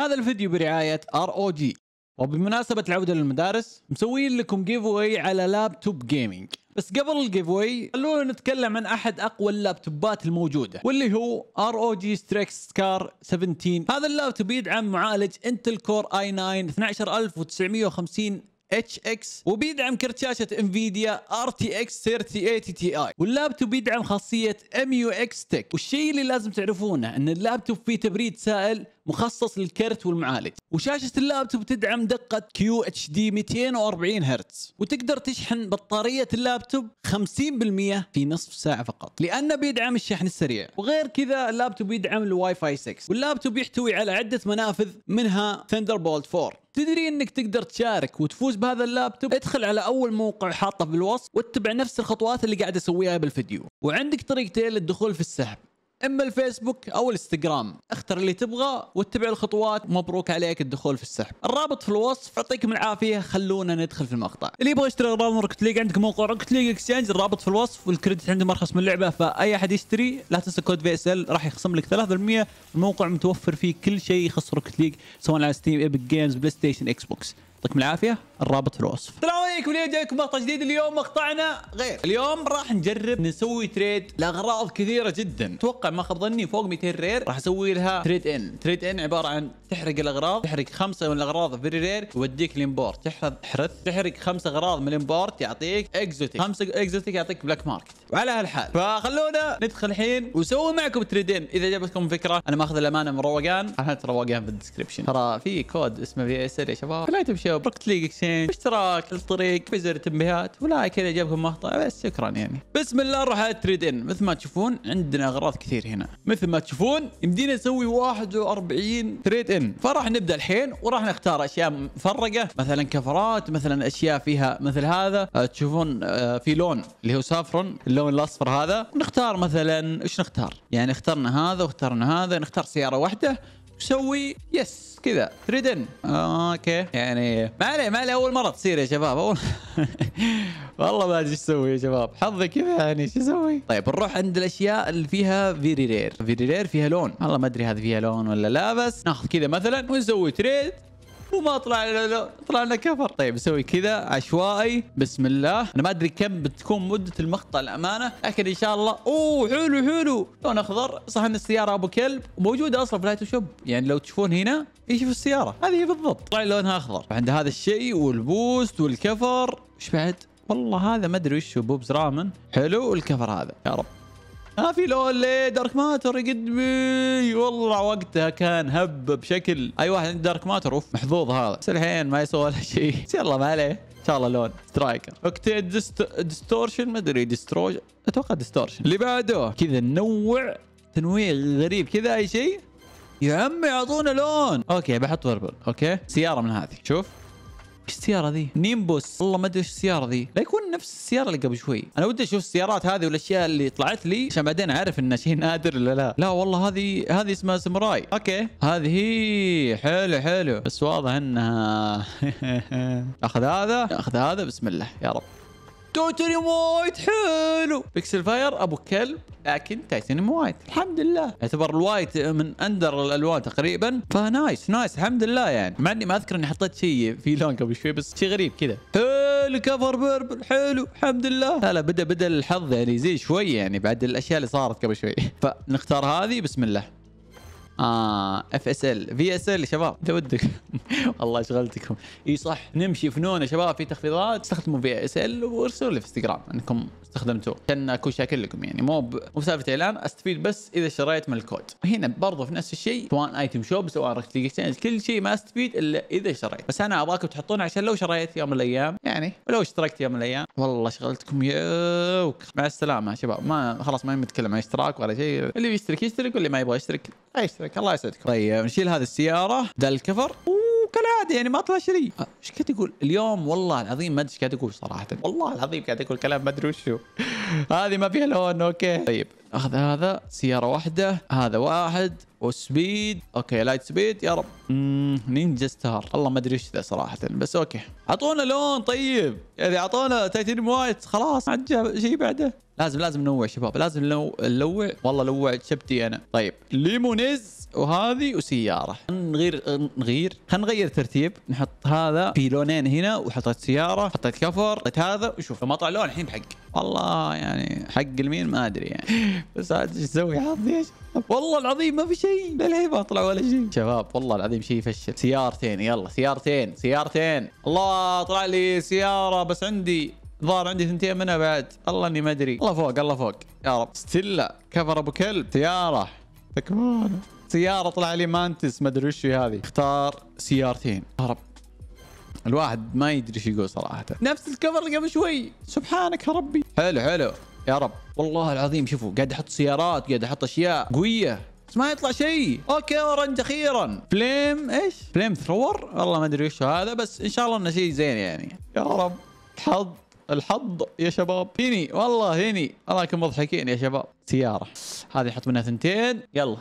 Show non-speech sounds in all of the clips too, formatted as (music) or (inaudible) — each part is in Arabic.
هذا الفيديو برعاية ار او جي وبمناسبة العودة للمدارس مسويين لكم جيف واي على لابتوب جيمنج بس قبل الجيف واي خلونا نتكلم عن احد اقوى اللابتوبات الموجوده واللي هو ار او جي ستريكس سكار 17 هذا اللابتوب يدعم معالج انتل كور اي 9 12950 اتش اكس وبيدعم كرت شاشه انفيديا ار تي اكس 3080 تي اي واللابتوب يدعم خاصيه ام يو اكس تك والشيء اللي لازم تعرفونه ان اللابتوب فيه تبريد سائل مخصص للكرت والمعالج وشاشة اللابتوب تدعم دقة كيو اتش دي 240 هرتز وتقدر تشحن بطارية اللابتوب 50% في نصف ساعة فقط لأنه بيدعم الشحن السريع وغير كذا اللابتوب يدعم الواي فاي 6 واللابتوب يحتوي على عدة منافذ منها Thunderbolt 4 تدري انك تقدر تشارك وتفوز بهذا اللابتوب ادخل على اول موقع حاطه بالوصف واتبع نفس الخطوات اللي قاعد اسويها بالفيديو وعندك طريقتين للدخول في السحب اما الفيسبوك او الانستغرام اختر اللي تبغى واتبع الخطوات مبروك عليك الدخول في السحب الرابط في الوصف يعطيكم العافيه خلونا ندخل في المقطع اللي يبغى يشتري نظام روكت ليج عندك موقع روكت ليج اكسشينج الرابط في الوصف والكريدت عندهم ارخص من اللعبه فاي احد يشتري لا تنسى كود في اس ال راح يخصم لك 3% الموقع متوفر فيه كل شيء يخص روكت ليج سواء على ستيم ايبك جيمز بلاي ستيشن اكس بوكس يعطيكم العافيه الرابط في الوصف السلام عليكم اليوم جايكم مقطع جديد اليوم مقطعنا غير اليوم راح نجرب نسوي تريد لاغراض كثيره جدا اتوقع ما خاب ظني فوق 200 رير راح اسوي لها تريد ان تريد ان عباره عن تحرق الاغراض تحرق خمسه من الاغراض فيري رير يوديك الامبورت تحرث حرث تحرق خمسه اغراض من الامبورت يعطيك اكزوتيك خمسه اكزوتيك يعطيك بلاك ماركت وعلى هالحال فخلونا ندخل الحين ونسوي معكم تريد ان اذا جابتكم فكره انا ماخذ الامانه من روقان انا روقان في الديسكربشن ترى في كود اسمه في اس يا شباب خليته ايوه برك تليق اكسشينج اشتراك للطريق في زر تنبيهات ولايك اذا جابكم مقطع بس شكرا يعني بسم الله نروح على تريد ان مثل ما تشوفون عندنا اغراض كثير هنا مثل ما تشوفون يمدينا نسوي 41 تريد ان فراح نبدا الحين وراح نختار اشياء مفرقه مثلا كفرات مثلا اشياء فيها مثل هذا آه، تشوفون آه، في لون اللي هو سافرون اللون الاصفر هذا نختار مثلا ايش نختار يعني اخترنا هذا واخترنا هذا نختار سياره واحده سوي يس كذا ريدن اوكي يعني ما عليه ما عليه اول مره تصير يا شباب اول (laughs) والله ما ادري ايش اسوي يا شباب حظي كذا يعني ايش اسوي طيب نروح عند الاشياء اللي فيها فيري رير فيري رير فيها لون والله ما ادري هذه فيها لون ولا لا بس ناخذ كذا مثلا ونسوي تريد وما طلع لنا طلع لنا كفر طيب نسوي كذا عشوائي بسم الله انا ما ادري كم بتكون مده المقطع الامانه لكن ان شاء الله اوه حلو حلو لون اخضر صح ان السياره ابو كلب موجوده اصلا في شوب يعني لو تشوفون هنا يشوف السياره هذه هي بالضبط طلع لونها اخضر عند هذا الشيء والبوست والكفر ايش بعد والله هذا ما ادري وش بوبز رامن حلو الكفر هذا يا رب ما في لول دارك ماتر قدمي والله وقتها كان هب بشكل اي واحد عنده دارك ماتر اوف محظوظ هذا بس الحين ما يسوى ولا شيء بس يلا ما عليه ان شاء الله لون سترايكر اوكتيت ديست... ديستورشن ما ادري ديستروج اتوقع ديستورشن اللي بعده كذا ننوع تنويع غريب كذا اي شيء يا عمي اعطونا لون اوكي بحط بربل اوكي سياره من هذه شوف ايش السياره ذي؟ نيمبوس والله ما ادري ايش السياره ذي لا يكون نفس السياره اللي قبل شوي انا ودي اشوف السيارات هذه والاشياء اللي طلعت لي عشان بعدين اعرف انه شيء نادر ولا لا لا والله هذه هذه اسمها ساموراي اوكي هذه هي حلو حلو بس واضح انها (laughs) اخذ هذا اخذ هذا بسم الله يا رب تايتانيوم وايت حلو بيكسل فاير ابو كلب لكن تايتانيوم وايت الحمد لله يعتبر الوايت من اندر الالوان تقريبا فنايس نايس الحمد لله يعني مع اني ما اذكر اني حطيت شيء في لون قبل شوي بس شيء غريب كذا حلو كفر بربل حلو الحمد لله لا لا بدا بدا الحظ يعني يزيد شوي يعني بعد الاشياء اللي صارت قبل شوي فنختار هذه بسم الله اه اف اس ال في اس ال يا شباب انت ودك (laughs) والله شغلتكم اي صح نمشي فنون يا شباب في تخفيضات استخدموا في اس ال وارسلوا لي في انستغرام انكم استخدمتوه عشان اكون شاكر لكم يعني مو ب... مو بسالفه اعلان استفيد بس اذا شريت من الكود هنا برضه في نفس الشيء سواء ايتم شوب سواء اكسشينج كل شيء ما استفيد الا اذا شريت بس انا ابغاكم تحطون عشان لو شريت يوم من الايام يعني ولو اشتركت يوم من الايام والله شغلتكم يوك مع السلامه يا شباب ما خلاص ما يتكلم عن اشتراك ولا شيء اللي بيشترك يشترك واللي ما يبغى يشترك لا يشترك يسعدك الله يسعدك طيب نشيل هذه السياره ده الكفر كالعاده يعني ما طلع شيء أه، ايش قاعد يقول اليوم والله العظيم ما ادري ايش قاعد يقول صراحه والله العظيم قاعد يقول كلام ما ادري وشو هذه ما فيها لون اوكي طيب اخذ هذا سياره واحده هذا واحد وسبيد اوكي لايت سبيد يا رب نينجا ستار والله ما ادري ايش ذا صراحه بس اوكي اعطونا لون طيب اذا يعني اعطونا تايتن وايت خلاص ما عاد شيء بعده لازم لازم ننوع شباب لازم نلوع والله لوع شبتي انا طيب ليمونيز وهذه وسياره نغير نغير خلينا نغير ترتيب نحط هذا في لونين هنا وحطيت سياره حطيت كفر حطيت هذا وشوف ما طلع لون الحين بحق والله يعني حق المين ما ادري يعني بس عاد ايش اسوي حظي ايش والله العظيم ما في شيء للحين ما طلع ولا شيء شباب والله العظيم شيء يفشل سيارتين يلا سيارتين سيارتين الله طلع لي سياره بس عندي ظهر عندي ثنتين منها بعد الله اني ما ادري الله فوق الله فوق يا رب ستيلا كفر ابو كلب سياره تكفون سياره طلع لي مانتس ما ادري وش هذه اختار سيارتين يا رب الواحد ما يدري ايش يقول صراحه نفس الكفر اللي قبل شوي سبحانك يا ربي حلو حلو يا رب والله العظيم شوفوا قاعد احط سيارات قاعد احط اشياء قويه بس ما يطلع شيء اوكي اورنج اخيرا فليم ايش فليم ثرور والله ما ادري وش هذا بس ان شاء الله انه شيء زين يعني يا رب حظ الحظ يا شباب هني والله هني اراكم مضحكين يا شباب سياره هذه نحط منها ثنتين يلا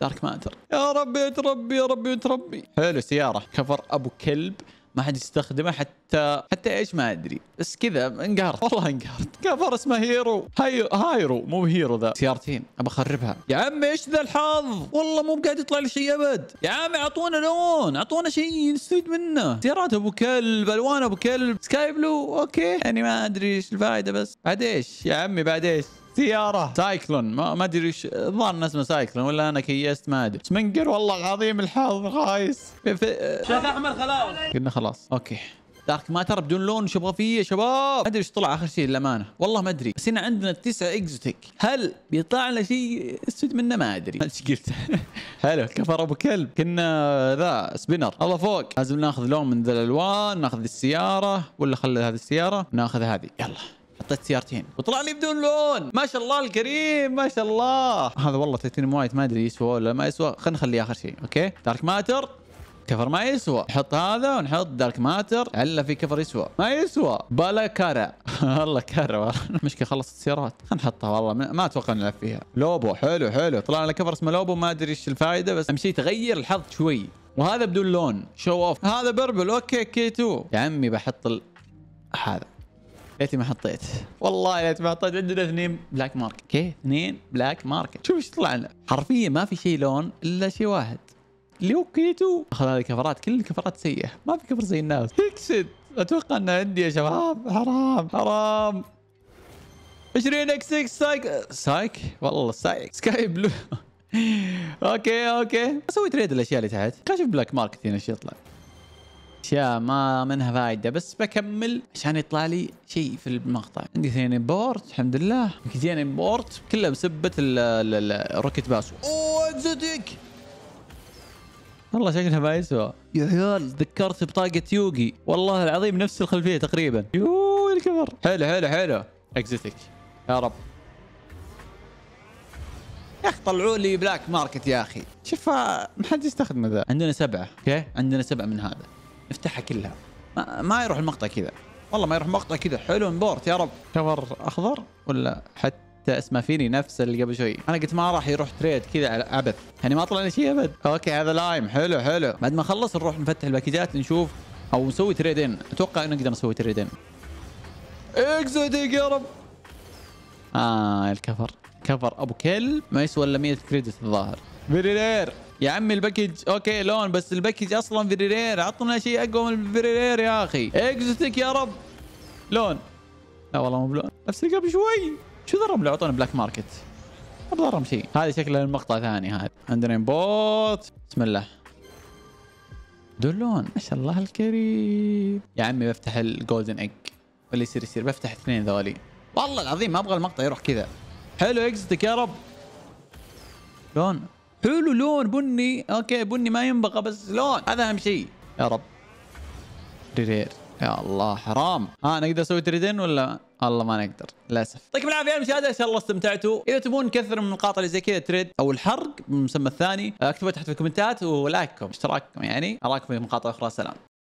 دارك ماتر يا ربي يا ربي يا ربي يا ربي حلو سياره كفر ابو كلب ما حد يستخدمه حتى حتى ايش ما ادري بس كذا انقهرت (laughs) والله انقهرت كفر اسمه هيرو هاي هايرو مو هيرو ذا سيارتين ابى اخربها يا عمي ايش ذا الحظ والله مو قاعد يطلع لي شيء ابد يا عمي اعطونا لون اعطونا شيء نستفيد منه سيارات ابو كلب الوان ابو كلب سكاي بلو اوكي يعني ما ادري ايش الفائده بس بعد ايش يا عمي بعد ايش سياره سايكلون ما, ما ادري ايش الظاهر اسمه سايكلون ولا انا كيست ما ادري سمنجر والله العظيم الحظ خايس شاف احمر خلاص قلنا خلاص اوكي دارك ماتر بدون لون ايش ابغى فيه يا شباب؟ ما ادري ايش طلع اخر شيء للامانه، والله ما ادري، بس هنا عندنا تسعة اكزوتيك، هل بيطلع لنا شيء اسود منه ما ادري، ايش قلت؟ حلو (laughs) كفر ابو كلب، كنا ذا سبينر، الله فوق، لازم ناخذ لون من ذا الالوان، ناخذ السياره ولا خلي هذه السياره، ناخذ هذه، يلا حطيت سيارتين وطلع لي بدون لون ما شاء الله الكريم ما شاء الله هذا والله تيتانيوم وايت ما ادري يسوى ولا ما يسوى خلينا نخليه اخر شيء اوكي دارك ماتر كفر ما يسوى نحط هذا ونحط دارك ماتر الا في كفر يسوى ما يسوى بلا كارا (laughs) والله كارا مشكله خلصت السيارات خلينا نحطها والله ما اتوقع نلعب فيها لوبو حلو حلو طلع لنا كفر اسمه لوبو ما ادري ايش الفائده بس اهم شيء تغير الحظ شوي وهذا بدون لون شو اوف هذا بربل اوكي كي 2 يا عمي بحط ال... هذا ليتني ما حطيت والله ليت ما حطيت عندنا اثنين بلاك ماركت اوكي اثنين بلاك ماركت شوف ايش طلع لنا حرفيا ما في شيء لون الا شيء واحد اللي هو كريتو اخذ هذه الكفرات كل الكفرات سيئه ما في كفر زي الناس اكسد اتوقع انه عندي يا شباب حرام حرام 20 اكس اكس سايك سايك والله سايك سكاي بلو اوكي اوكي اسوي تريد الاشياء اللي تحت نشوف بلاك ماركت هنا ايش يطلع اشياء ما منها فايده بس بكمل عشان يطلع لي شيء في المقطع عندي اثنين امبورت الحمد لله اثنين امبورت كلها بسبه الروكت باس اوه اكزوتيك والله شكلها ما يسوى يا عيال ذكرت بطاقه يوغي والله العظيم نفس الخلفيه تقريبا يوه الكفر حلو حلو حلو اكزوتيك يا رب يا اخي طلعوا لي بلاك ماركت يا اخي شوف ما حد يستخدمه ذا عندنا سبعه اوكي عندنا سبعه من هذا نفتحها كلها ما, ما يروح المقطع كذا والله ما يروح مقطع كذا حلو من يا رب كفر اخضر ولا حتى اسمه فيني نفس اللي قبل شوي انا قلت ما راح يروح تريد كذا على عبث يعني ما طلع لي شيء ابد اوكي هذا لايم حلو حلو بعد ما خلص نروح نفتح الباكجات نشوف او نسوي تريدين اتوقع انه نقدر نسوي تريدين اكزوديك يا رب اه الكفر كفر ابو كل ما يسوى الا 100 كريدت الظاهر بريلير يا عمي الباكج اوكي لون بس الباكج اصلا فيريرير عطنا شيء اقوى من الفيريرير يا اخي اكزتك يا رب لون لا والله مو بلون نفس اللي قبل شوي شو ضرب لو اعطونا بلاك ماركت ما ضرب شيء هذا شكله المقطع ثاني هذا عندنا بوت بسم الله دولون ما شاء الله الكريم يا عمي بفتح الجولدن ايج واللي يصير يصير بفتح اثنين ذولي والله العظيم ما ابغى المقطع يروح كذا حلو اكزتك يا رب لون حلو لون بني اوكي بني ما ينبغى بس لون هذا اهم شيء يا رب ريرير يا الله حرام ها نقدر اسوي تريدين ولا الله ما نقدر للاسف يعطيكم العافيه المشاهده ان شاء الله استمتعتوا اذا تبون نكثر من النقاط اللي زي كذا تريد او الحرق بالمسمى الثاني اكتبوا تحت في الكومنتات ولايككم اشتراككم يعني اراكم في مقاطع اخرى سلام